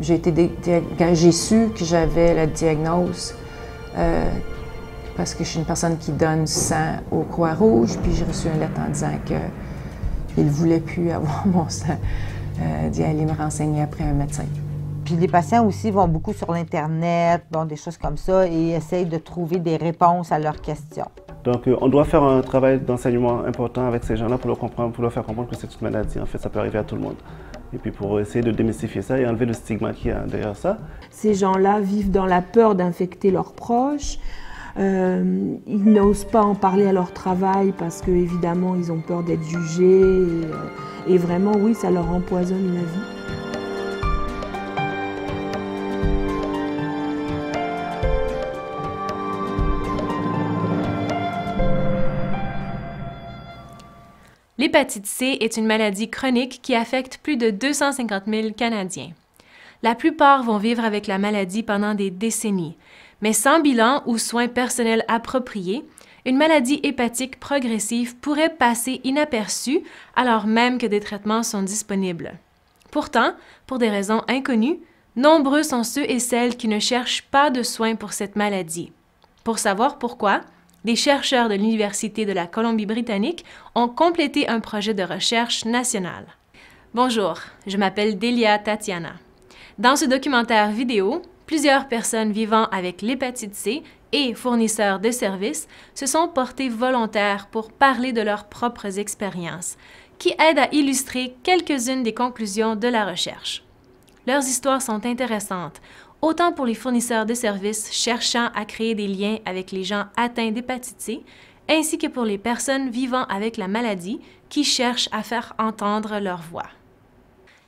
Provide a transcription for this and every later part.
J'ai été su que j'avais la diagnose, euh, parce que je suis une personne qui donne sang au Croix-Rouge, puis j'ai reçu une lettre en disant qu'ils ne voulaient plus avoir mon sang, euh, d'y aller me renseigner après un médecin. Puis les patients aussi vont beaucoup sur l'Internet, bon, des choses comme ça, et essayent de trouver des réponses à leurs questions. Donc, euh, on doit faire un travail d'enseignement important avec ces gens-là pour leur pour leur faire comprendre que c'est une maladie. En fait, ça peut arriver à tout le monde et puis pour essayer de démystifier ça et enlever le stigma qui y a derrière ça. Ces gens-là vivent dans la peur d'infecter leurs proches. Euh, ils n'osent pas en parler à leur travail parce que évidemment ils ont peur d'être jugés. Et, euh, et vraiment, oui, ça leur empoisonne la vie. L'hépatite C est une maladie chronique qui affecte plus de 250 000 Canadiens. La plupart vont vivre avec la maladie pendant des décennies, mais sans bilan ou soins personnels appropriés, une maladie hépatique progressive pourrait passer inaperçue alors même que des traitements sont disponibles. Pourtant, pour des raisons inconnues, nombreux sont ceux et celles qui ne cherchent pas de soins pour cette maladie. Pour savoir pourquoi, des chercheurs de l'Université de la Colombie-Britannique ont complété un projet de recherche national. Bonjour, je m'appelle Delia Tatiana. Dans ce documentaire vidéo, plusieurs personnes vivant avec l'hépatite C et fournisseurs de services se sont portées volontaires pour parler de leurs propres expériences, qui aident à illustrer quelques-unes des conclusions de la recherche. Leurs histoires sont intéressantes autant pour les fournisseurs de services cherchant à créer des liens avec les gens atteints d'hépatite C, ainsi que pour les personnes vivant avec la maladie qui cherchent à faire entendre leur voix.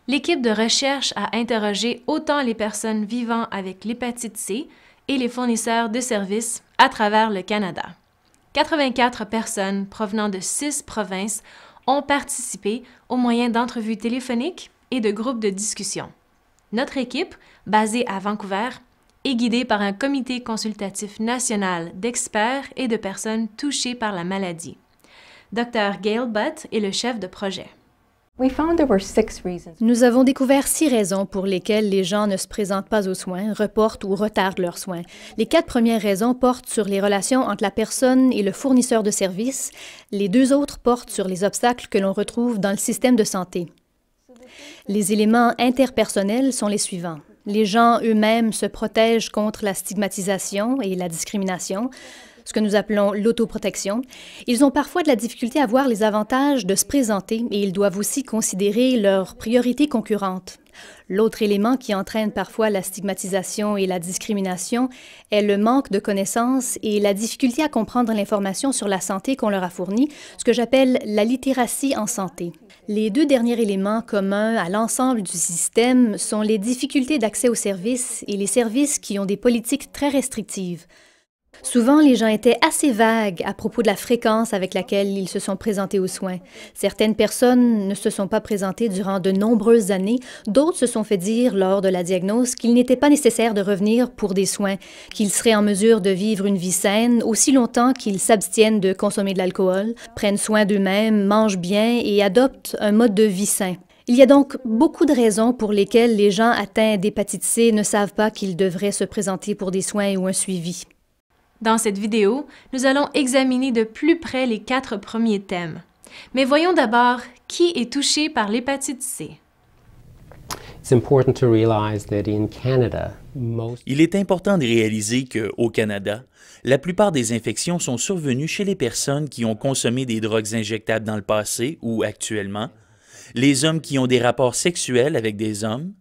L'équipe de recherche a interrogé autant les personnes vivant avec l'hépatite C et les fournisseurs de services à travers le Canada. 84 personnes provenant de six provinces ont participé au moyen d'entrevues téléphoniques et de groupes de discussion. Notre équipe, basée à Vancouver, est guidée par un comité consultatif national d'experts et de personnes touchées par la maladie. Dr. Gail Butt est le chef de projet. Nous avons découvert six raisons pour lesquelles les gens ne se présentent pas aux soins, reportent ou retardent leurs soins. Les quatre premières raisons portent sur les relations entre la personne et le fournisseur de services. Les deux autres portent sur les obstacles que l'on retrouve dans le système de santé. Les éléments interpersonnels sont les suivants. Les gens eux-mêmes se protègent contre la stigmatisation et la discrimination ce que nous appelons l'autoprotection. Ils ont parfois de la difficulté à voir les avantages de se présenter et ils doivent aussi considérer leurs priorités concurrentes. L'autre élément qui entraîne parfois la stigmatisation et la discrimination est le manque de connaissances et la difficulté à comprendre l'information sur la santé qu'on leur a fournie, ce que j'appelle la littératie en santé. Les deux derniers éléments communs à l'ensemble du système sont les difficultés d'accès aux services et les services qui ont des politiques très restrictives. Souvent, les gens étaient assez vagues à propos de la fréquence avec laquelle ils se sont présentés aux soins. Certaines personnes ne se sont pas présentées durant de nombreuses années, d'autres se sont fait dire lors de la diagnose qu'il n'était pas nécessaire de revenir pour des soins, qu'ils seraient en mesure de vivre une vie saine aussi longtemps qu'ils s'abstiennent de consommer de l'alcool, prennent soin d'eux-mêmes, mangent bien et adoptent un mode de vie sain. Il y a donc beaucoup de raisons pour lesquelles les gens atteints d'hépatite C ne savent pas qu'ils devraient se présenter pour des soins ou un suivi. Dans cette vidéo, nous allons examiner de plus près les quatre premiers thèmes. Mais voyons d'abord qui est touché par l'hépatite C. Il est important de réaliser qu'au Canada, la plupart des infections sont survenues chez les personnes qui ont consommé des drogues injectables dans le passé ou actuellement, les hommes qui ont des rapports sexuels avec des hommes,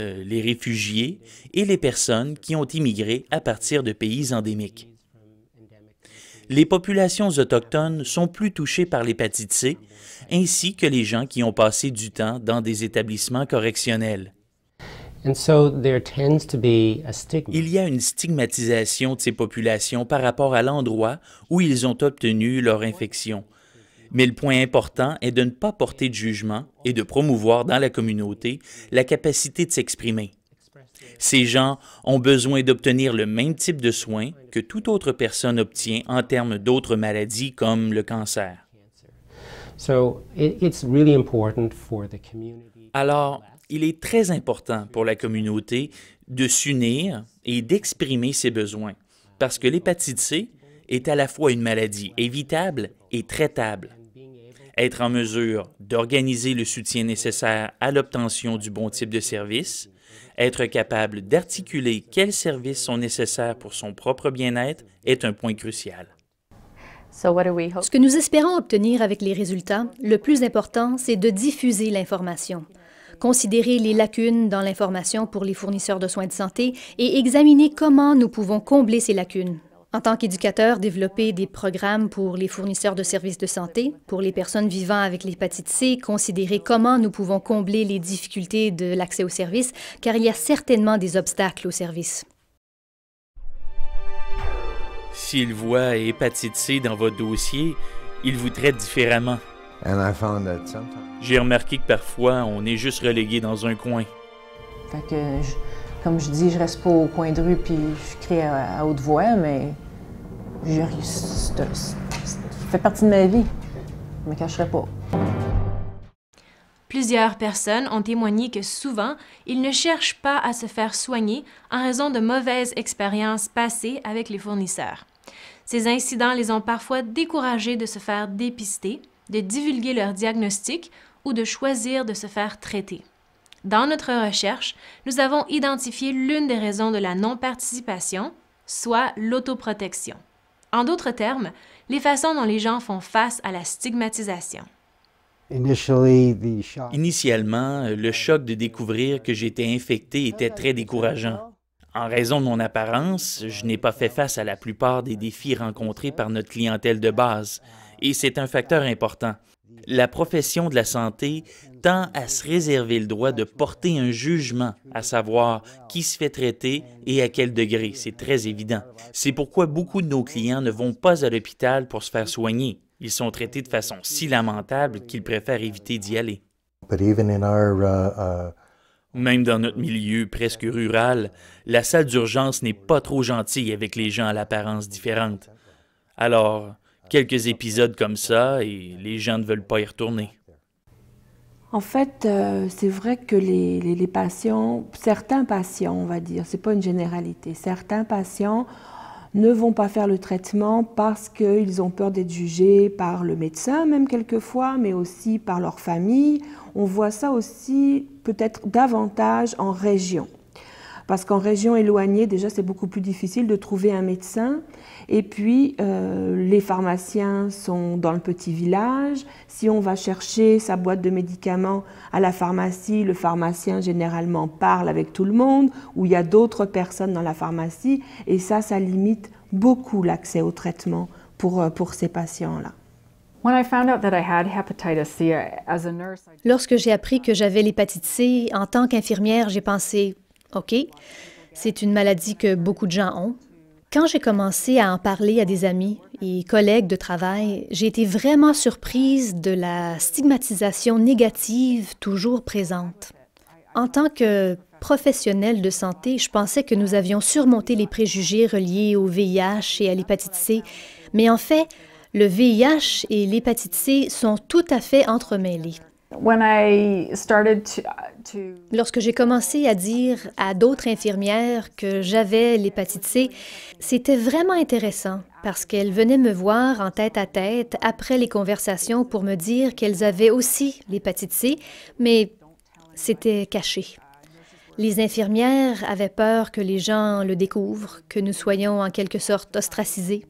euh, les réfugiés et les personnes qui ont immigré à partir de pays endémiques. Les populations autochtones sont plus touchées par l'hépatite C, ainsi que les gens qui ont passé du temps dans des établissements correctionnels. Il y a une stigmatisation de ces populations par rapport à l'endroit où ils ont obtenu leur infection, mais le point important est de ne pas porter de jugement et de promouvoir dans la communauté la capacité de s'exprimer. Ces gens ont besoin d'obtenir le même type de soins que toute autre personne obtient en termes d'autres maladies comme le cancer. Alors, il est très important pour la communauté de s'unir et d'exprimer ses besoins, parce que l'hépatite C est à la fois une maladie évitable et traitable être en mesure d'organiser le soutien nécessaire à l'obtention du bon type de service, être capable d'articuler quels services sont nécessaires pour son propre bien-être est un point crucial. Ce que nous espérons obtenir avec les résultats, le plus important, c'est de diffuser l'information considérer les lacunes dans l'information pour les fournisseurs de soins de santé et examiner comment nous pouvons combler ces lacunes. En tant qu'éducateur, développer des programmes pour les fournisseurs de services de santé, pour les personnes vivant avec l'hépatite C, considérer comment nous pouvons combler les difficultés de l'accès aux services, car il y a certainement des obstacles aux services. S'ils voient hépatite C dans votre dossier, ils vous traitent différemment. J'ai remarqué que parfois, on est juste relégué dans un coin. Fait que comme je dis, je reste pas au coin de rue puis je crie à, haute voix, mais je, ça fait partie de ma vie. Je me cacherai pas. Plusieurs personnes ont témoigné que souvent, ils ne cherchent pas à se faire soigner en raison de mauvaises expériences passées avec les fournisseurs. Ces incidents les ont parfois découragés de se faire dépister, de divulguer leur diagnostic ou de choisir de se faire traiter. Dans notre recherche, nous avons identifié l'une des raisons de la non-participation, soit l'autoprotection. En d'autres termes, les façons dont les gens font face à la stigmatisation. Initialement, le choc de découvrir que j'étais infecté était très décourageant. En raison de mon apparence, je n'ai pas fait face à la plupart des défis rencontrés par notre clientèle de base, et c'est un facteur important. La profession de la santé tend à se réserver le droit de porter un jugement, à savoir qui se fait traiter et à quel degré, c'est très évident. C'est pourquoi beaucoup de nos clients ne vont pas à l'hôpital pour se faire soigner. Ils sont traités de façon si lamentable qu'ils préfèrent éviter d'y aller. Uh, uh, Même dans notre milieu presque rural, la salle d'urgence n'est pas trop gentille avec les gens à l'apparence différente. Alors, quelques épisodes comme ça et les gens ne veulent pas y retourner. En fait, euh, c'est vrai que les, patients, certains patients, on va dire, c'est pas une généralité, certains patients ne vont pas faire le traitement parce qu'ils ont peur d'être jugés par le médecin, même quelquefois, mais aussi par leur famille. On voit ça aussi peut-être davantage en région parce qu'en région éloignée, déjà, c'est beaucoup plus difficile de trouver un médecin. Et puis, euh, les pharmaciens sont dans le petit village. Si on va chercher sa boîte de médicaments à la pharmacie, le pharmacien généralement parle avec tout le monde, ou il y a d'autres personnes dans la pharmacie. Et ça, ça limite beaucoup l'accès au traitement pour, euh, pour ces patients-là. Lorsque j'ai appris que j'avais l'hépatite C, en tant qu'infirmière, j'ai pensé OK? C'est une maladie que beaucoup de gens ont. Quand j'ai commencé à en parler à des amis et collègues de travail, j'ai été vraiment surprise de la stigmatisation négative toujours présente. En tant que professionnelle de santé, je pensais que nous avions surmonté les préjugés reliés au VIH et à l'hépatite C, mais en fait, le VIH et l'hépatite C sont tout à fait entremêlés. Uh, Lorsque j'ai commencé à dire à d'autres infirmières que j'avais l'hépatite C, c'était vraiment intéressant parce qu'elles venaient me voir en tête à tête après les conversations pour me dire qu'elles avaient aussi l'hépatite C, mais c'était caché. Les infirmières avaient peur que les gens le découvrent, que nous soyons en quelque sorte ostracisés.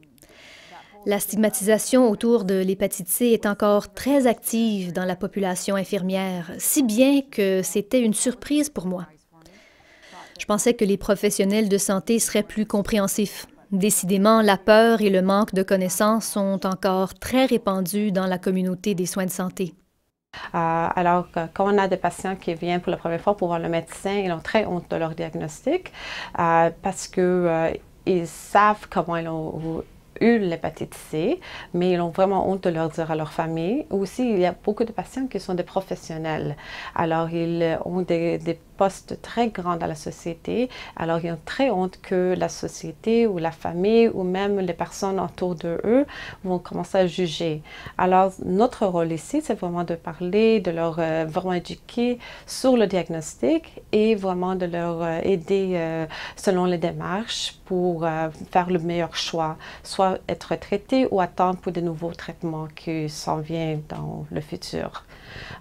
La stigmatisation autour de l'hépatite C est encore très active dans la population infirmière, si bien que c'était une surprise pour moi. Je pensais que les professionnels de santé seraient plus compréhensifs. Décidément, la peur et le manque de connaissances sont encore très répandus dans la communauté des soins de santé. Euh, alors, quand on a des patients qui viennent pour la première fois pour voir le médecin, ils ont très honte de leur diagnostic euh, parce qu'ils euh, savent comment ils ont, eu l'hépatite C, mais ils ont vraiment honte de leur dire à leur famille. Aussi, il y a beaucoup de patients qui sont des professionnels. Alors, ils ont des, des poste très grand dans la société, alors ils ont très honte que la société ou la famille ou même les personnes autour de eux vont commencer à juger. Alors notre rôle ici, c'est vraiment de parler, de leur euh, vraiment éduquer sur le diagnostic et vraiment de leur euh, aider euh, selon les démarches pour faire le meilleur choix, soit être traité ou attendre pour de nouveaux traitements qui s'en viennent dans le futur.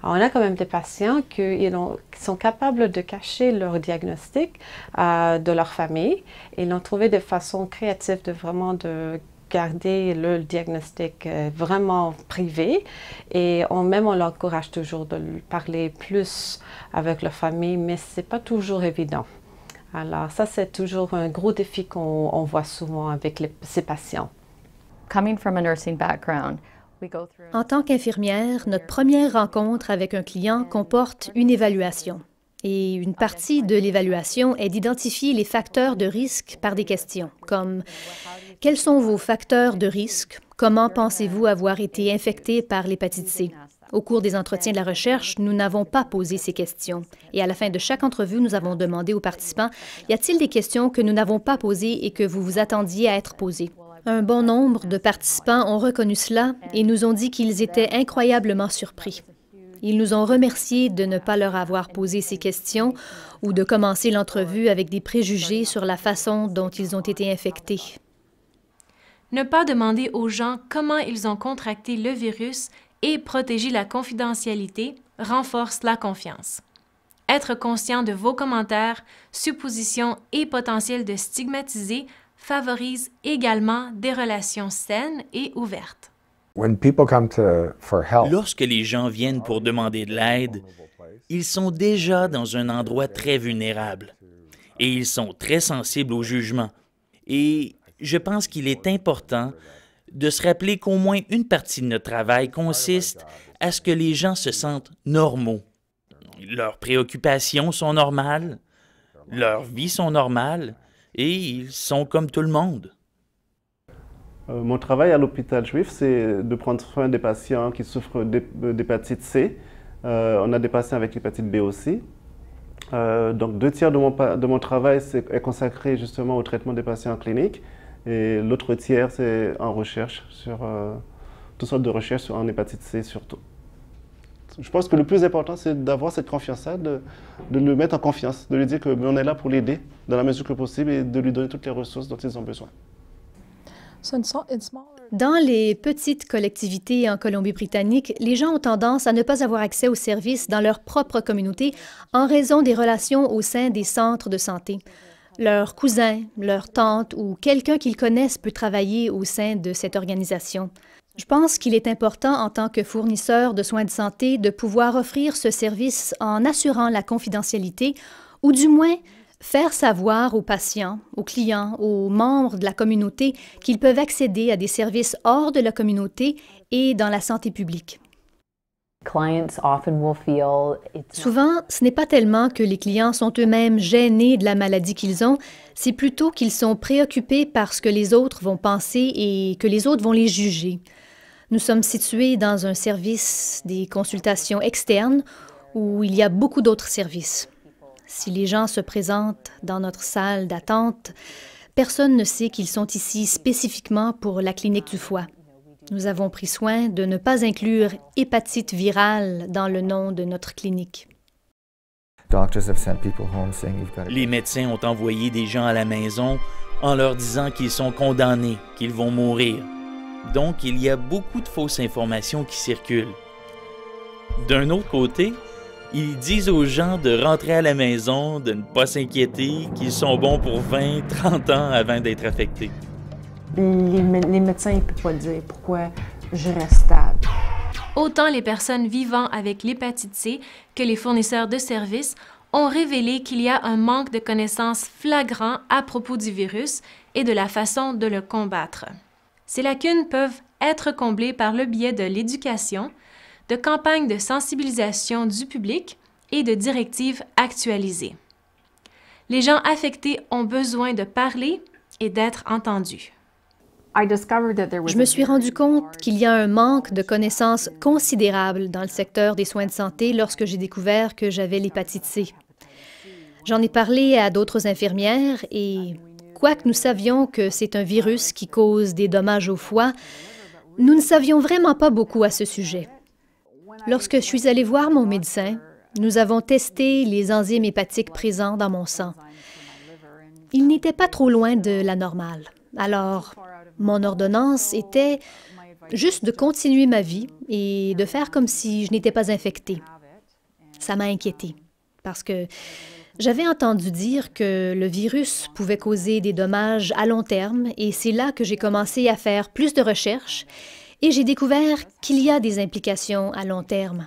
on a quand même des patients qui, ils qui sont capables de cacher leur diagnostic euh, de leur famille. Ils ont trouvé des façons créatives de vraiment de garder le diagnostic euh, vraiment privé et on, même on l'encourage toujours de parler plus avec leur famille, mais ce n'est pas toujours évident. Alors ça, c'est toujours un gros défi qu'on voit souvent avec ces patients. Coming from a nursing background, en tant qu'infirmière, notre première rencontre avec un client comporte une évaluation. Et une ah, partie de l'évaluation est d'identifier les facteurs de risque par des questions comme quels sont vos facteurs de risque? Comment pensez-vous avoir été infecté par l'hépatite C? Au cours des entretiens de la recherche, nous n'avons pas posé ces questions. Et à la fin de chaque entrevue, nous avons demandé aux participants, y a-t-il des questions que nous n'avons pas posées et que vous vous attendiez à être posées? Un bon nombre de participants ont reconnu cela et nous ont dit qu'ils étaient incroyablement surpris. Ils nous ont remerciés de ne pas leur avoir posé ces questions ou de commencer l'entrevue avec des préjugés sur la façon dont ils ont été infectés. Ne pas demander aux gens comment ils ont contracté le virus et protéger la confidentialité renforce la confiance. Être conscient de vos commentaires, suppositions et potentiel de stigmatiser favorise également des relations saines et ouvertes. Lorsque les gens viennent pour demander de l'aide, ils sont déjà dans un endroit très vulnérable et ils sont très sensibles au jugement. Et je pense qu'il est important de se rappeler qu'au moins une partie de notre travail consiste à ce que les gens se sentent normaux. Leurs préoccupations sont normales, leurs vies sont normales et ils sont comme tout le monde. Euh, mon travail à l'hôpital juif, c'est de prendre soin des patients qui souffrent euh, d'hépatite C. Euh, on a des patients avec l'hépatite B aussi. donc deux tiers de mon, travail est, consacré justement au traitement des patients en clinique et l'autre tiers c'est en recherche sur toutes sortes de recherches en hépatite C surtout. Je pense que le plus important c'est d'avoir cette confiance-là, de, le mettre en confiance, de lui dire que qu'on ben, est là pour l'aider dans la mesure que possible et de lui donner toutes les ressources dont ils ont besoin. Dans les petites collectivités en Colombie-Britannique, les gens ont tendance à ne pas avoir accès aux services dans leur propre communauté en raison des relations au sein des centres de santé. Leur cousin, leur tante ou quelqu'un qu'ils connaissent peut travailler au sein de cette organisation. Je pense qu'il est important en tant que fournisseur de soins de santé de pouvoir offrir ce service en assurant la confidentialité ou du moins Faire savoir aux patients, aux clients, aux membres de la communauté qu'ils peuvent accéder à des services hors de la communauté et dans la santé publique. Souvent, ce n'est pas tellement que les clients sont eux-mêmes gênés de la maladie qu'ils ont, c'est plutôt qu'ils sont préoccupés par ce que les autres vont penser et que les autres vont les juger. Nous sommes situés dans un service des consultations externes où il y a beaucoup d'autres services. Si les gens se présentent dans notre salle d'attente, personne ne sait qu'ils sont ici spécifiquement pour la clinique du foie. Nous avons pris soin de ne pas inclure hépatite virale dans le nom de notre clinique. Les médecins ont envoyé des gens à la maison en leur disant qu'ils sont condamnés, qu'ils vont mourir. Donc, il y a beaucoup de fausses informations qui circulent. D'un autre côté, ils disent aux gens de rentrer à la maison, de ne pas s'inquiéter, qu'ils sont bons pour 20, 30 ans avant d'être affectés. Les, médecins ne peuvent pas dire pourquoi je reste stable. Autant les personnes vivant avec l'hépatite C que les fournisseurs de services ont révélé qu'il y a un manque de connaissances flagrant à propos du virus et de la façon de le combattre. Ces lacunes peuvent être comblées par le biais de l'éducation, de campagnes de sensibilisation du public et de directives actualisées. Les gens affectés ont besoin de parler et d'être entendus. Je me suis rendu compte qu'il y a un manque de connaissances considérable dans le secteur des soins de santé lorsque j'ai découvert que j'avais l'hépatite C. J'en ai parlé à d'autres infirmières et, quoique nous savions que c'est un virus qui cause des dommages au foie, nous ne savions vraiment pas beaucoup à ce sujet. Lorsque je suis allée voir mon médecin, nous avons testé les enzymes hépatiques présentes dans mon sang. Ils n'étaient pas trop loin de la normale. Alors, mon ordonnance était juste de continuer ma vie et de faire comme si je n'étais pas infectée. Ça m'a inquiété parce que j'avais entendu dire que le virus pouvait causer des dommages à long terme et c'est là que j'ai commencé à faire plus de recherches et j'ai découvert qu'il y a des implications à long terme.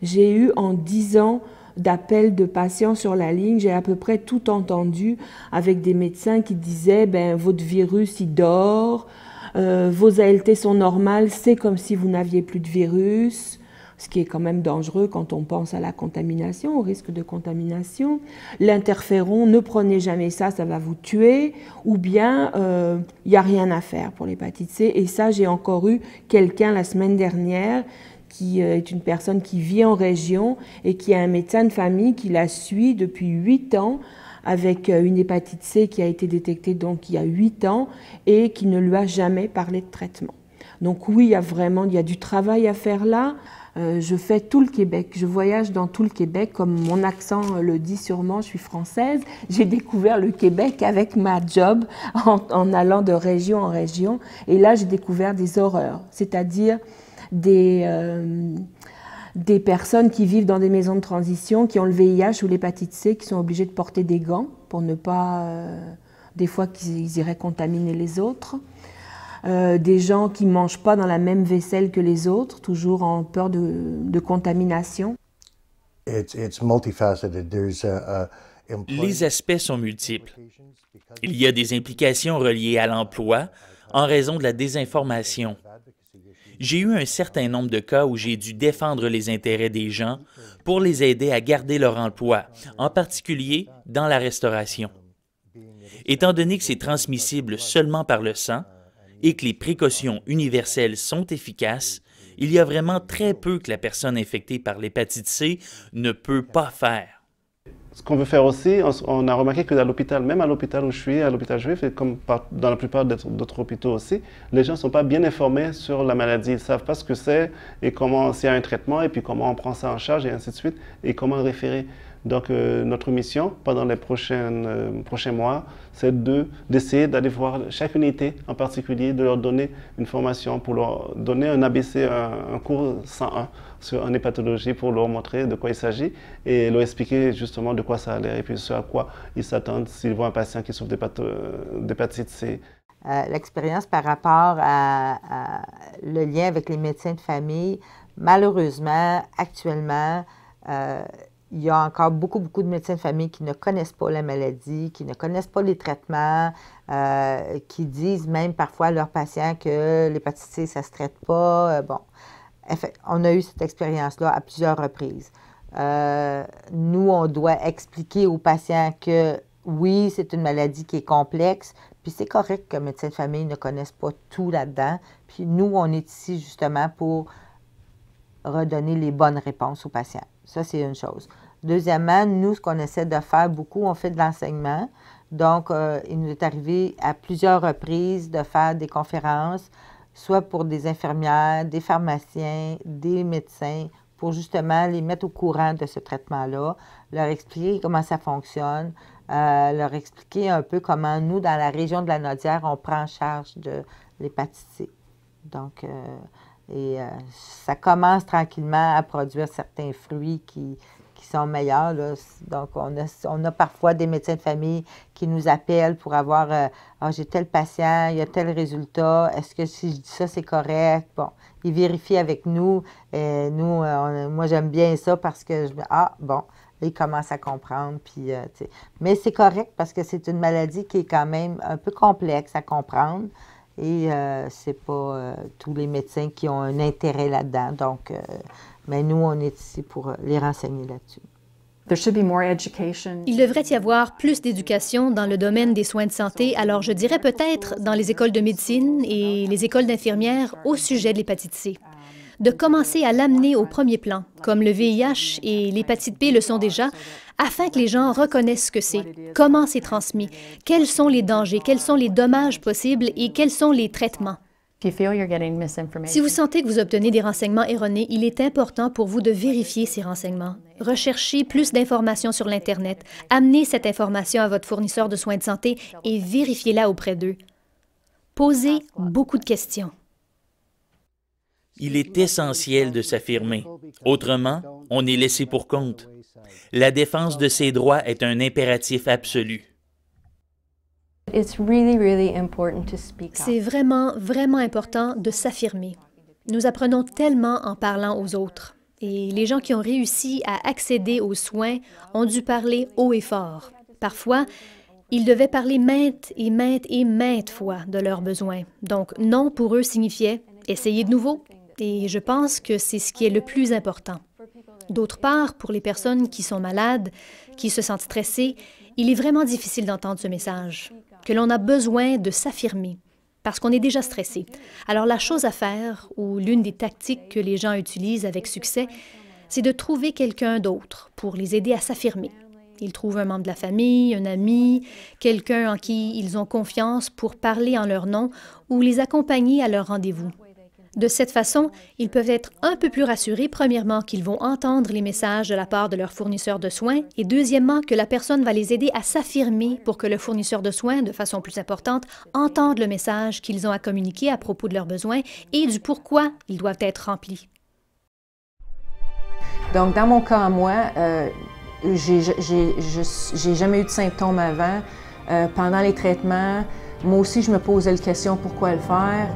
J'ai eu en dix ans d'appels de patients sur la ligne, j'ai à peu près tout entendu avec des médecins qui disaient ben votre virus il dort, euh, vos ALT sont normales, c'est comme si vous n'aviez plus de virus ce qui est quand même dangereux quand on pense à la contamination, au risque de contamination. L'interféron, ne prenez jamais ça, ça va vous tuer, ou bien il euh, n'y a rien à faire pour l'hépatite C. Et ça, j'ai encore eu quelqu'un la semaine dernière qui euh, est une personne qui vit en région et qui a un médecin de famille qui la suit depuis 8 ans avec euh, une hépatite C qui a été détectée donc il y a 8 ans et qui ne lui a jamais parlé de traitement. Donc oui, il y a vraiment il y a du travail à faire là. Euh, je fais tout le Québec, je voyage dans tout le Québec, comme mon accent le dit sûrement, je suis française. J'ai découvert le Québec avec ma job en, allant de région en région. Et là, j'ai découvert des horreurs, c'est-à-dire des... Euh, personnes qui vivent dans des maisons de transition, qui ont le VIH ou l'hépatite C, qui sont obligées de porter des gants pour ne pas, euh, des fois, qu'ils iraient contaminer les autres. Euh, des gens qui ne mangent pas dans la même vaisselle que les autres, toujours en peur de, de contamination. Les aspects sont multiples. Il y a des implications reliées à l'emploi en raison de la désinformation. J'ai eu un certain nombre de cas où j'ai dû défendre les intérêts des gens pour les aider à garder leur emploi, en particulier dans la restauration. Étant donné que c'est transmissible seulement par le sang, et que les précautions universelles sont efficaces, il y a vraiment très peu que la personne infectée par l'hépatite C ne peut pas faire. Ce qu'on veut faire aussi, on, a remarqué que dans l'hôpital, même à l'hôpital où je suis, à l'hôpital juif, et comme dans la plupart d'autres hôpitaux aussi, les gens ne sont pas bien informés sur la maladie. Ils ne savent pas ce que c'est et comment s'il y a un traitement et puis comment on prend ça en charge et ainsi de suite et comment référer. Donc euh, notre mission pendant les prochains, euh, prochains mois, c'est de, d'essayer d'aller voir chaque unité en particulier, de leur donner une formation pour leur donner un ABC, un, cours 101 sur, en hépatologie pour leur montrer de quoi il s'agit et leur expliquer justement de quoi ça a l'air et puis ce à quoi ils s'attendent s'ils voient un patient qui souffre euh, d'hépatite C. L'expérience par rapport à, à, le lien avec les médecins de famille, malheureusement, actuellement, il y a encore beaucoup, beaucoup de médecins de famille qui ne connaissent pas la maladie, qui ne connaissent pas les traitements, euh, qui disent même parfois à leurs patients que l'hépatite C, ça ne se traite pas. Euh, bon, on a eu cette expérience-là à plusieurs reprises. Euh, nous, on doit expliquer aux patients que oui, c'est une maladie qui est complexe, puis c'est correct que médecins de famille ne connaissent pas tout là-dedans. Puis nous, on est ici justement pour redonner les bonnes réponses aux patients. Ça, c'est une chose. Deuxièmement, nous, ce qu'on essaie de faire beaucoup, on fait de l'enseignement. Donc, euh, il nous est arrivé à plusieurs reprises de faire des conférences, soit pour des infirmières, des pharmaciens, des médecins, pour justement les mettre au courant de ce traitement-là, leur expliquer comment ça fonctionne, euh, leur expliquer un peu comment nous, dans la région de la Nodière, on prend en charge de l'hépatite C. Donc, euh, et ça commence tranquillement à produire certains fruits qui, qui sont meilleurs. Donc, on a, parfois des médecins de famille qui nous appellent pour avoir euh, Ah, j'ai tel patient, il y a tel résultat, est-ce que si je dis ça, c'est correct? Bon, ils vérifient avec nous. Et nous, euh, moi, j'aime bien ça parce que je Ah, bon, ils commencent à comprendre. Puis, euh, mais c'est correct parce que c'est une maladie qui est quand même un peu complexe à comprendre. Et euh, c'est pas euh, tous les médecins qui ont un intérêt là-dedans. Donc, euh, mais nous, on est ici pour les renseigner là-dessus. Il devrait y avoir plus d'éducation dans le domaine des soins de santé, alors je dirais peut-être dans les écoles de médecine et les écoles d'infirmières au sujet de l'hépatite C de commencer à l'amener au premier plan, comme le VIH et l'hépatite B le sont déjà, afin que les gens reconnaissent ce que c'est, comment c'est transmis, quels sont les dangers, quels sont les dommages possibles et quels sont les traitements. Si vous sentez que vous obtenez des renseignements erronés, il est important pour vous de vérifier ces renseignements. Recherchez plus d'informations sur l'Internet, amenez cette information à votre fournisseur de soins de santé et vérifiez-la auprès d'eux. Posez beaucoup de questions il est essentiel de s'affirmer. Autrement, on est laissé pour compte. La défense de ses droits est un impératif absolu. C'est vraiment, vraiment important de s'affirmer. Nous apprenons tellement en parlant aux autres. Et les gens qui ont réussi à accéder aux soins ont dû parler haut et fort. Parfois, ils devaient parler maintes et maintes et maintes fois de leurs besoins. Donc, non pour eux signifiait essayer de nouveau, et je pense que c'est ce qui est le plus important. D'autre part, pour les personnes qui sont malades, qui se sentent stressées, il est vraiment difficile d'entendre ce message, que l'on a besoin de s'affirmer, parce qu'on est déjà stressé. Alors la chose à faire, ou l'une des tactiques que les gens utilisent avec succès, c'est de trouver quelqu'un d'autre pour les aider à s'affirmer. Ils trouvent un membre de la famille, un ami, quelqu'un en qui ils ont confiance pour parler en leur nom ou les accompagner à leur rendez-vous. De cette façon, ils peuvent être un peu plus rassurés, premièrement, qu'ils vont entendre les messages de la part de leur fournisseur de soins, et deuxièmement, que la personne va les aider à s'affirmer pour que le fournisseur de soins, de façon plus importante, entende le message qu'ils ont à communiquer à propos de leurs besoins et du pourquoi ils doivent être remplis. Donc, dans mon cas moi, euh, j'ai jamais eu de symptômes avant. Euh, pendant les traitements, moi aussi, je me posais la question pourquoi le faire.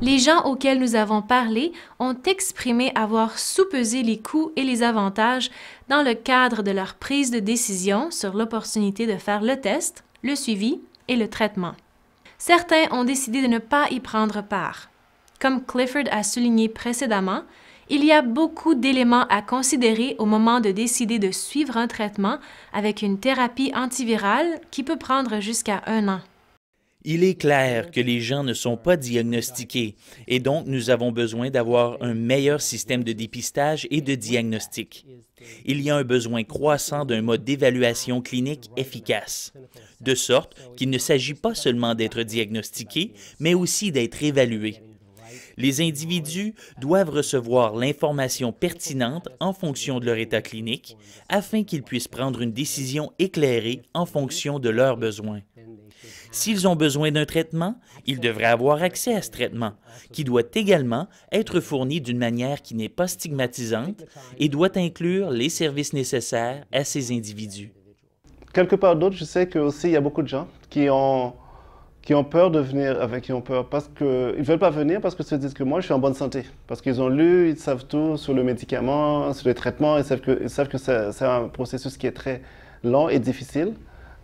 Les gens auxquels nous avons parlé ont exprimé avoir sous-pesé les coûts et les avantages dans le cadre de leur prise de décision sur l'opportunité de faire le test, le suivi et le traitement. Certains ont décidé de ne pas y prendre part. Comme Clifford a souligné précédemment, il y a beaucoup d'éléments à considérer au moment de décider de suivre un traitement avec une thérapie antivirale qui peut prendre jusqu'à un an. Il est clair que les gens ne sont pas diagnostiqués et donc nous avons besoin d'avoir un meilleur système de dépistage et de diagnostic. Il y a un besoin croissant d'un mode d'évaluation clinique efficace, de sorte qu'il ne s'agit pas seulement d'être diagnostiqué, mais aussi d'être évalué. Les individus doivent recevoir l'information pertinente en fonction de leur état clinique afin qu'ils puissent prendre une décision éclairée en fonction de leurs besoins. S'ils ont besoin d'un traitement, ils devraient avoir accès à ce traitement, qui doit également être fourni d'une manière qui n'est pas stigmatisante et doit inclure les services nécessaires à ces individus. Quelque part d'autre, je sais aussi il y a beaucoup de gens qui ont, peur de venir, avec qui ont peur, parce qu'ils ne veulent pas venir parce qu'ils se disent que moi, je suis en bonne santé. Parce qu'ils ont lu, ils savent tout sur le médicament, sur les traitements, ils savent que, savent que c'est un processus qui est très long et difficile.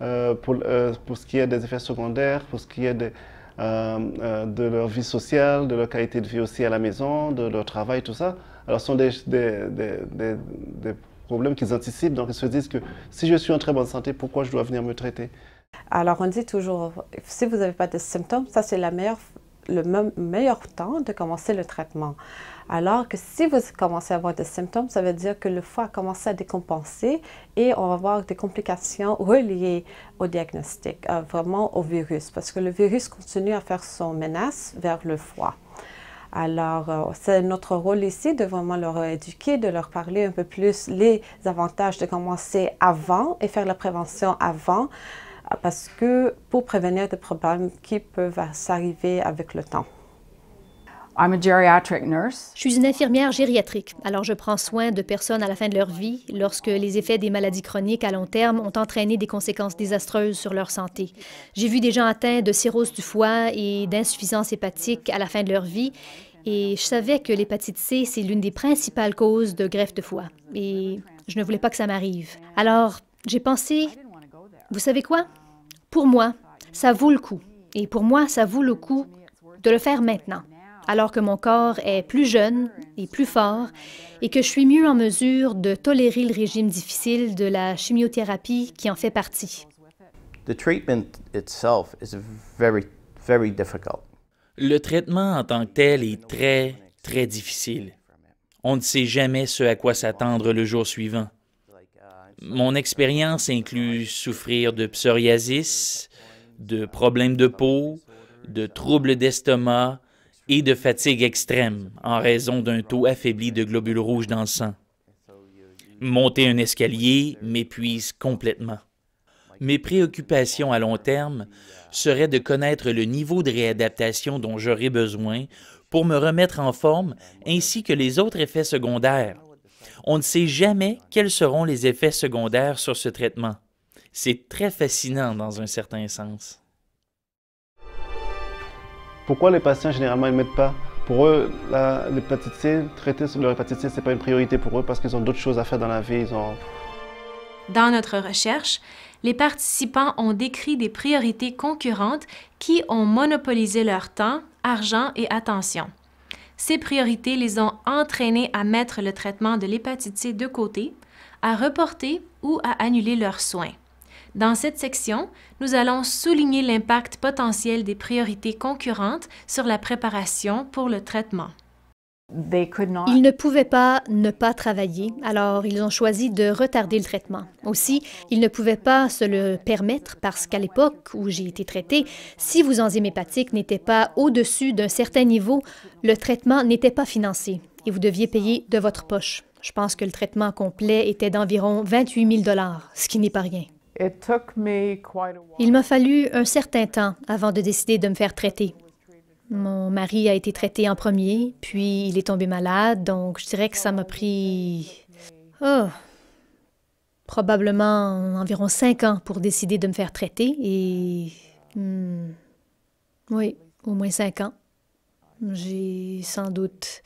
Euh, pour, euh, pour, ce qui est des effets secondaires, pour ce qui est de, euh, de, leur vie sociale, de leur qualité de vie aussi à la maison, de leur travail, tout ça. Alors, ce sont des, des, des, des problèmes qu'ils anticipent, donc ils se disent que si je suis en très bonne santé, pourquoi je dois venir me traiter Alors, on dit toujours, si vous n'avez pas de symptômes, ça c'est la meilleure le meilleur temps de commencer le traitement. Alors que si vous commencez à avoir des symptômes, ça veut dire que le foie a commencé à décompenser et on va avoir des complications reliées au diagnostic, euh, vraiment au virus, parce que le virus continue à faire son menace vers le foie. Alors, euh, c'est notre rôle ici de vraiment leur éduquer, de leur parler un peu plus les avantages de commencer avant et faire la prévention avant ah, parce que pour prévenir des problèmes qui peuvent s'arriver avec le temps. Je suis une infirmière gériatrique, alors je prends soin de personnes à la fin de leur vie lorsque les effets des maladies chroniques à long terme ont entraîné des conséquences désastreuses sur leur santé. J'ai vu des gens atteints de cirrhose du foie et d'insuffisance hépatique à la fin de leur vie et je savais que l'hépatite C, c'est l'une des principales causes de greffe de foie et je ne voulais pas que ça m'arrive. Alors, j'ai pensé, vous savez quoi? Pour moi, ça vaut le coup. Et pour moi, ça vaut le coup de le faire maintenant, alors que mon corps est plus jeune et plus fort et que je suis mieux en mesure de tolérer le régime difficile de la chimiothérapie qui en fait partie. Le traitement en tant que tel est très, très difficile. On ne sait jamais ce à quoi s'attendre le jour suivant. Mon expérience inclut souffrir de psoriasis, de problèmes de peau, de troubles d'estomac et de fatigue extrême en raison d'un taux affaibli de globules rouges dans le sang. Monter un escalier m'épuise complètement. Mes préoccupations à long terme seraient de connaître le niveau de réadaptation dont j'aurai besoin pour me remettre en forme ainsi que les autres effets secondaires on ne sait jamais quels seront les effets secondaires sur ce traitement. C'est très fascinant dans un certain sens. Pourquoi les patients généralement ne mettent pas Pour eux, l'hépatite traiter leur hépatite C, ce n'est pas une priorité pour eux parce qu'ils ont d'autres choses à faire dans la vie. Ils ont... Dans notre recherche, les participants ont décrit des priorités concurrentes qui ont monopolisé leur temps, argent et attention. Ces priorités les ont entraînés à mettre le traitement de l'hépatite C de côté, à reporter ou à annuler leurs soins. Dans cette section, nous allons souligner l'impact potentiel des priorités concurrentes sur la préparation pour le traitement. Ils ne pouvaient pas ne pas travailler, alors ils ont choisi de retarder le traitement. Aussi, ils ne pouvaient pas se le permettre parce qu'à l'époque où j'ai été traité, si vos enzymes hépatiques n'étaient pas au-dessus d'un certain niveau, le traitement n'était pas financé et vous deviez payer de votre poche. Je pense que le traitement complet était d'environ 28 000 ce qui n'est pas rien. Il m'a fallu un certain temps avant de décider de me faire traiter. Mon mari a été traité en premier, puis il est tombé malade, donc je dirais que ça m'a pris... Oh, probablement environ cinq ans pour décider de me faire traiter et... Hmm, oui, au moins cinq ans. J'ai sans doute...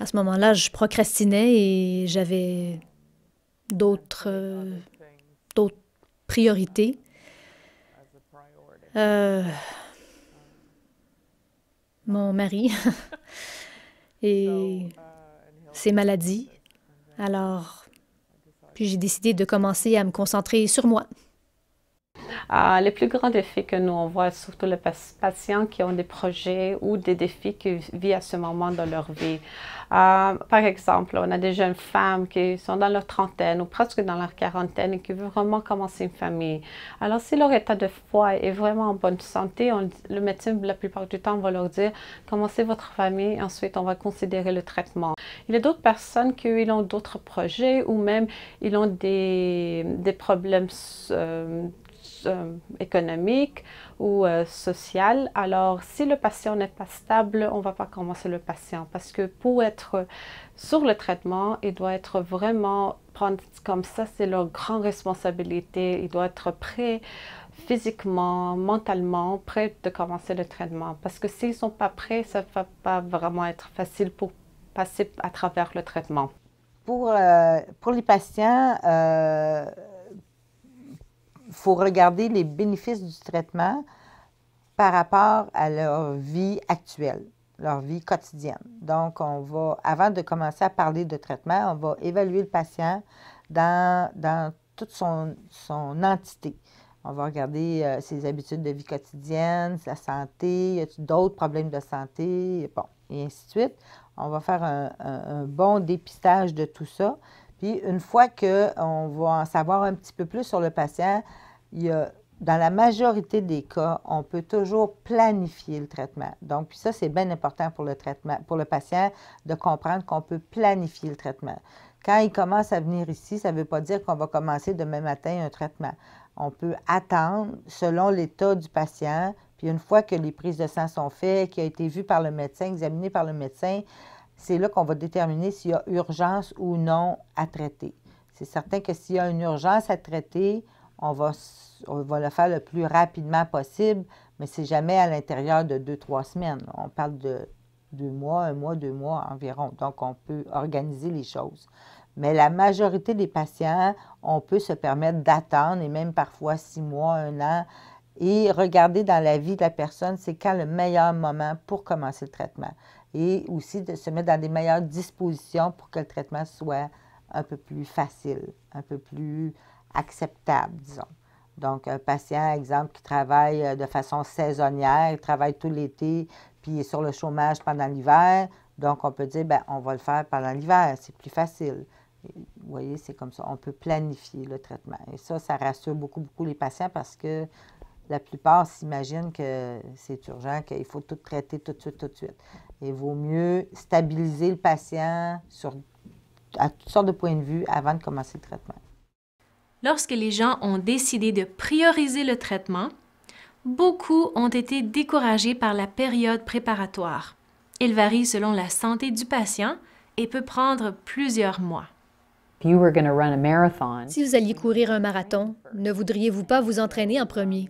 À ce moment-là, je procrastinais et j'avais d'autres priorités. Euh, mon mari et ses uh, maladies. Alors, puis j'ai décidé de commencer à me concentrer sur moi. Ah, les plus grands défis que nous on voit, surtout les patients qui ont des projets ou des défis qu'ils vivent à ce moment dans leur vie. Ah, par exemple, on a des jeunes femmes qui sont dans leur trentaine ou presque dans leur quarantaine et qui veulent vraiment commencer une famille. Alors, si leur état de foi est vraiment en bonne santé, le médecin, la plupart du temps, va leur dire commencez votre famille, ensuite on va considérer le traitement. Il y a d'autres personnes qui ont d'autres projets ou même ils ont des, des problèmes euh, euh, économique ou euh, social. Alors, si le patient n'est pas stable, on ne va pas commencer le patient parce que pour être sur le traitement, il doit être vraiment prendre comme ça, c'est leur grande responsabilité. Il doit être prêt physiquement, mentalement, prêt de commencer le traitement. Parce que s'ils ne sont pas prêts, ça ne va pas vraiment être facile pour passer à travers le traitement. Pour, euh, pour les patients, faut regarder les bénéfices du traitement par rapport à leur vie actuelle, leur vie quotidienne. Donc, on va, avant de commencer à parler de traitement, on va évaluer le patient dans, toute son, entité. On va regarder euh, ses habitudes de vie quotidienne, sa santé, y a t il d'autres problèmes de santé, bon, et ainsi de suite. On va faire un bon dépistage de tout ça. Puis une fois qu'on va en savoir un petit peu plus sur le patient, dans la majorité des cas, on peut toujours planifier le traitement. Donc, puis ça, c'est bien important pour le traitement, pour le patient de comprendre qu'on peut planifier le traitement. Quand il commence à venir ici, ça ne veut pas dire qu'on va commencer demain matin un traitement. On peut attendre selon l'état du patient. Puis une fois que les prises de sang sont faites, qu'il a été vu par le médecin, examiné par le médecin, c'est là qu'on va déterminer s'il y a urgence ou non à traiter. C'est certain que s'il y a une urgence à traiter, on va, le faire le plus rapidement possible, mais c'est jamais à l'intérieur de deux, trois semaines. On parle de deux mois, un mois, deux mois environ. Donc, on peut organiser les choses. Mais la majorité des patients, on peut se permettre d'attendre et même parfois six mois, un an. Et regarder dans la vie de la personne, c'est quand le meilleur moment pour commencer le traitement. Et aussi de se mettre dans des meilleures dispositions pour que le traitement soit un peu plus facile, un peu plus acceptable, disons. Donc, un patient, exemple, qui travaille euh, de façon saisonnière, travaille tout l'été, puis est sur le chômage pendant l'hiver. Donc, on peut dire, ben, on va le faire pendant l'hiver, c'est plus facile. vous voyez, c'est comme ça. On peut planifier le traitement. Et ça, ça rassure beaucoup, beaucoup les patients parce que la plupart s'imaginent que c'est urgent, qu'il faut tout traiter tout de suite, tout de suite. Il vaut mieux stabiliser le patient sur, à toutes sortes de points de vue avant de commencer le traitement lorsque les gens ont décidé de prioriser le traitement, beaucoup ont été découragés par la période préparatoire. Elle varie selon la santé du patient et peut prendre plusieurs mois. Si vous alliez courir un marathon, ne voudriez-vous pas vous entraîner en premier?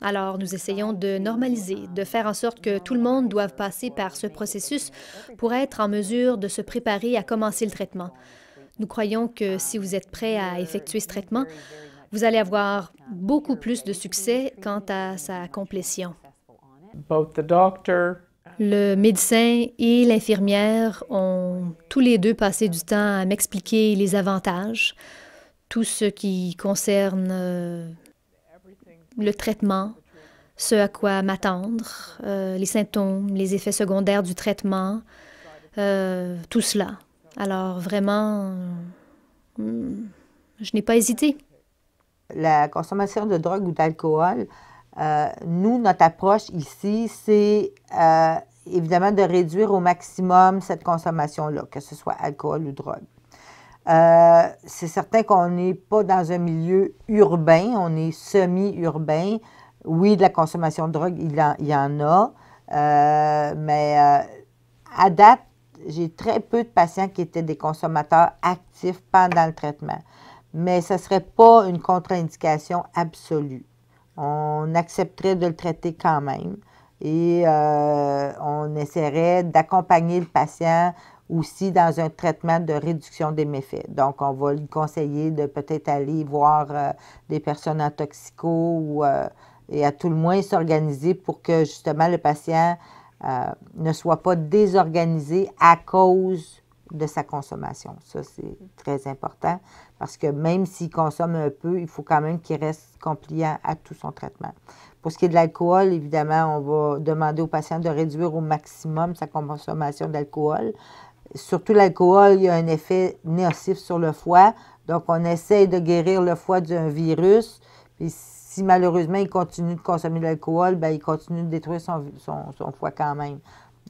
Alors, nous essayons de normaliser, de faire en sorte que tout le monde doive passer par ce processus pour être en mesure de se préparer à commencer le traitement. Nous croyons que si vous êtes prêt à effectuer ce ah, traitement, vous allez avoir ah, beaucoup plus de succès quant à sa complétion. Le médecin et l'infirmière ont tous les deux passé du temps à m'expliquer les avantages, tout ce qui concerne euh, le traitement, ce à quoi m'attendre, euh, les symptômes, les effets secondaires du traitement, euh, tout cela. Alors vraiment, hmm, je n'ai pas hésité. La consommation de drogue ou d'alcool, euh, nous, notre approche ici, c'est euh, évidemment de réduire au maximum cette consommation-là, que ce soit alcool ou drogue. Euh, c'est certain qu'on n'est pas dans un milieu urbain, on est semi-urbain. Oui, de la consommation de drogue, il, y en a, mais à date, j'ai très peu de patients qui étaient des consommateurs actifs pendant le traitement, mais ce ne serait pas une contre-indication absolue. On accepterait de le traiter quand même et euh, on essaierait d'accompagner le patient aussi dans un traitement de réduction des méfaits. Donc, on va lui conseiller de peut-être aller voir euh, des personnes en toxico euh, et à tout le moins s'organiser pour que justement le patient euh, ne soit pas désorganisé à cause de sa consommation. Ça, c'est très important parce que même s'il consomme un peu, il faut quand même qu'il reste compliant à tout son traitement. Pour ce qui est de l'alcool, évidemment, on va demander au patient de réduire au maximum sa consommation d'alcool. Surtout l'alcool, il y a un effet nocif sur le foie. Donc, on essaie de guérir le foie d'un virus. Puis si malheureusement il continue de consommer de l'alcool, ben, il continue de détruire son, son, foie quand même.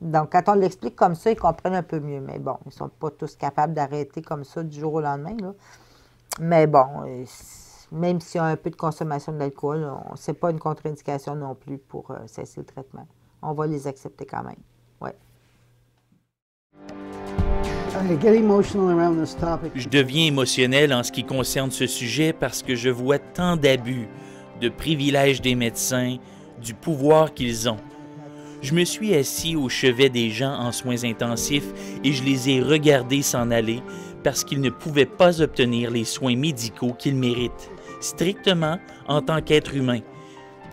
Donc, quand on l'explique comme ça, ils comprennent un peu mieux. Mais bon, ils ne sont pas tous capables d'arrêter comme ça du jour au lendemain. Mais bon, euh, même s'il y a un peu de consommation d'alcool, l'alcool, ce n'est pas une contre-indication non plus pour euh, cesser le traitement. On va les accepter quand même. Ouais. Je deviens émotionnel en ce qui concerne ce sujet parce que je vois tant d'abus de privilèges des médecins, du pouvoir qu'ils ont. Je me suis assis au chevet des gens en soins intensifs et je les ai regardés s'en aller parce qu'ils ne pouvaient pas obtenir les soins médicaux qu'ils méritent, strictement en tant qu'être humain.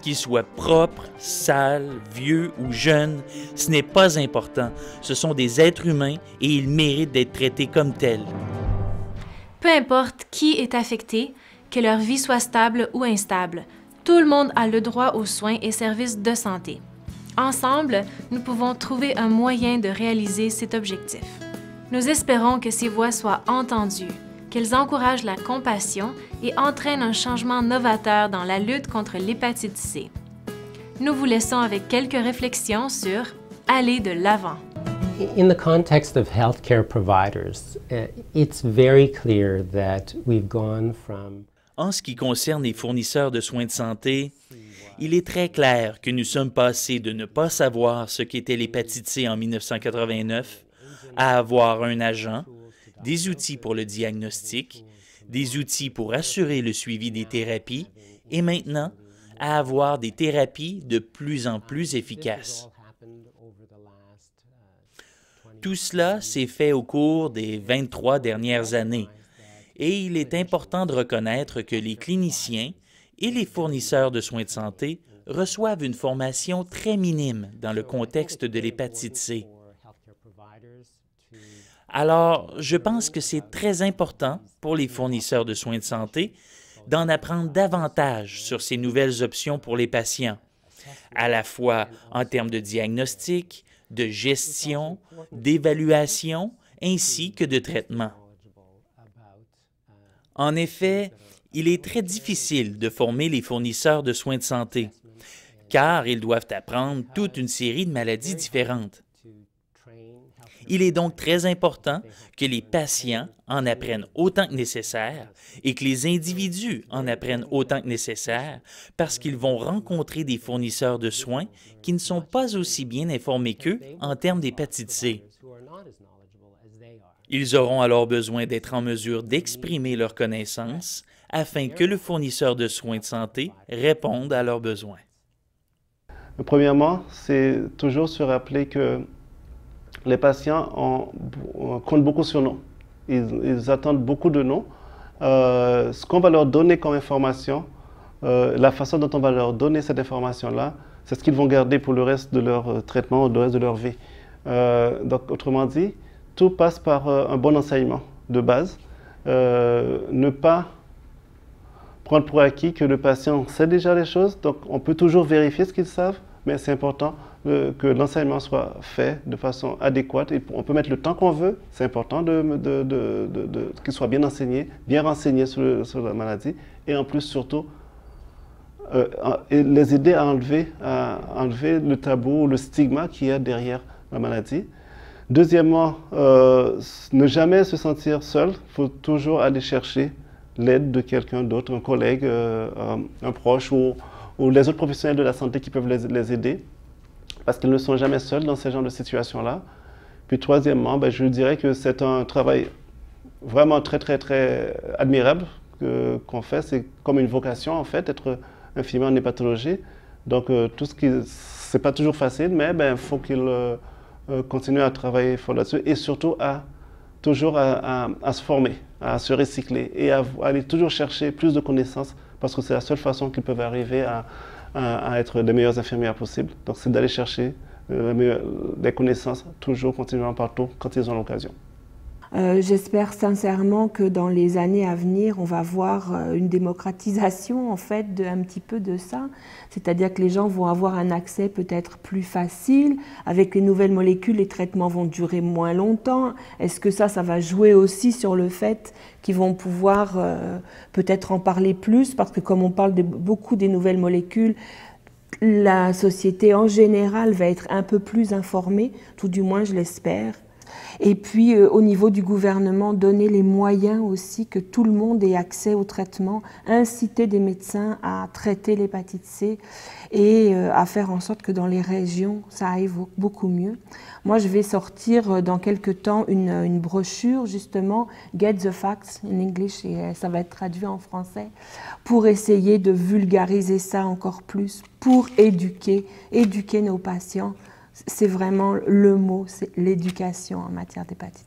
Qu'ils soient propres, sales, vieux ou jeunes, ce n'est pas important. Ce sont des êtres humains et ils méritent d'être traités comme tels. Peu importe qui est affecté, que leur vie soit stable ou instable, tout le monde a le droit aux soins et services de santé. Ensemble, nous pouvons trouver un moyen de réaliser cet objectif. Nous espérons que ces voix soient entendues, qu'elles encouragent la compassion et entraînent un changement novateur dans la lutte contre l'hépatite C. Nous vous laissons avec quelques réflexions sur aller de l'avant. In the context of healthcare providers, eh, it's very clear that we've gone from en ce qui concerne les fournisseurs de soins de santé, il est très clair que nous sommes passés de ne pas savoir ce qu'était l'hépatite C en 1989 à avoir un agent, des outils pour le diagnostic, des outils pour assurer le suivi des thérapies et maintenant à avoir des thérapies de plus en plus efficaces. Tout cela s'est fait au cours des 23 dernières années, et il est important de reconnaître que les cliniciens et les fournisseurs de soins de santé reçoivent une formation très minime dans le contexte de l'hépatite C. Alors, je pense que c'est très important pour les fournisseurs de soins de santé d'en apprendre davantage sur ces nouvelles options pour les patients, à la fois en termes de diagnostic, de gestion, d'évaluation, ainsi que de traitement. En effet, il est très difficile de former les fournisseurs de soins de santé, car ils doivent apprendre toute une série de maladies différentes. Il est donc très important que les patients en apprennent autant que nécessaire et que les individus en apprennent autant que nécessaire parce qu'ils vont rencontrer des fournisseurs de soins qui ne sont pas aussi bien informés qu'eux en termes d'hépatite C. Ils auront alors besoin d'être en mesure d'exprimer leurs connaissances afin que le fournisseur de soins de santé réponde à leurs besoins. Premièrement, c'est toujours se rappeler que les patients ont, comptent beaucoup sur nous. Ils, attendent beaucoup de nous. Euh, ce qu'on va leur donner comme information, euh, la façon dont on va leur donner cette information-là, c'est ce qu'ils vont garder pour le reste de leur euh, traitement, le reste de leur vie. donc, autrement dit, tout passe par euh, un bon enseignement de base. Euh, ne pas prendre pour acquis que le patient sait déjà les choses, donc on peut toujours vérifier ce qu'ils savent, mais c'est important euh, que l'enseignement soit fait de façon adéquate. on peut mettre le temps qu'on veut, c'est important de, de, qu'il soit bien enseigné, bien renseigné sur, la maladie, et en plus surtout les aider à enlever, à enlever le tabou, le stigma qu'il y a derrière la maladie. Deuxièmement, euh, ne jamais se sentir seul. Il faut toujours aller chercher l'aide de quelqu'un d'autre, un collègue, euh, un, proche ou, les autres professionnels de la santé qui peuvent les, aider parce qu'ils ne sont jamais seuls dans ce genre de situation-là. Puis troisièmement, ben, je dirais que c'est un travail vraiment très, très, très admirable qu'on fait. C'est comme une vocation, en fait, être infirmier en hépatologie. Donc, euh, tout ce qui... C'est pas toujours facile, mais ben, faut qu'il... Euh, continuer à travailler fort là-dessus et surtout à toujours à, se former, à se recycler et à, aller toujours chercher plus de connaissances parce que c'est la seule façon qu'ils peuvent arriver à, être les meilleures infirmières possibles. Donc c'est d'aller chercher des euh, euh, connaissances toujours continuellement partout quand ils ont l'occasion. Euh, j'espère sincèrement que dans les années à venir, on va voir euh, une démocratisation en fait d'un petit peu de ça, c'est-à-dire que les gens vont avoir un accès peut-être plus facile avec les nouvelles molécules, les traitements vont durer moins longtemps. Est-ce que ça, ça va jouer aussi sur le fait qu'ils vont pouvoir euh, peut-être en parler plus parce que comme on parle de beaucoup des nouvelles molécules, la société en général va être un peu plus informée, tout du moins je l'espère. Et puis euh, au niveau du gouvernement, donner les moyens aussi que tout le monde ait accès au traitement, inciter des médecins à traiter l'hépatite C et euh, à faire en sorte que dans les régions, ça aille beaucoup mieux. Moi, je vais sortir euh, dans quelques temps une, brochure justement, Get the Facts en English, et ça va être traduit en français, pour essayer de vulgariser ça encore plus, pour éduquer, éduquer nos patients c'est vraiment le mot, c'est l'éducation en matière d'hépatite.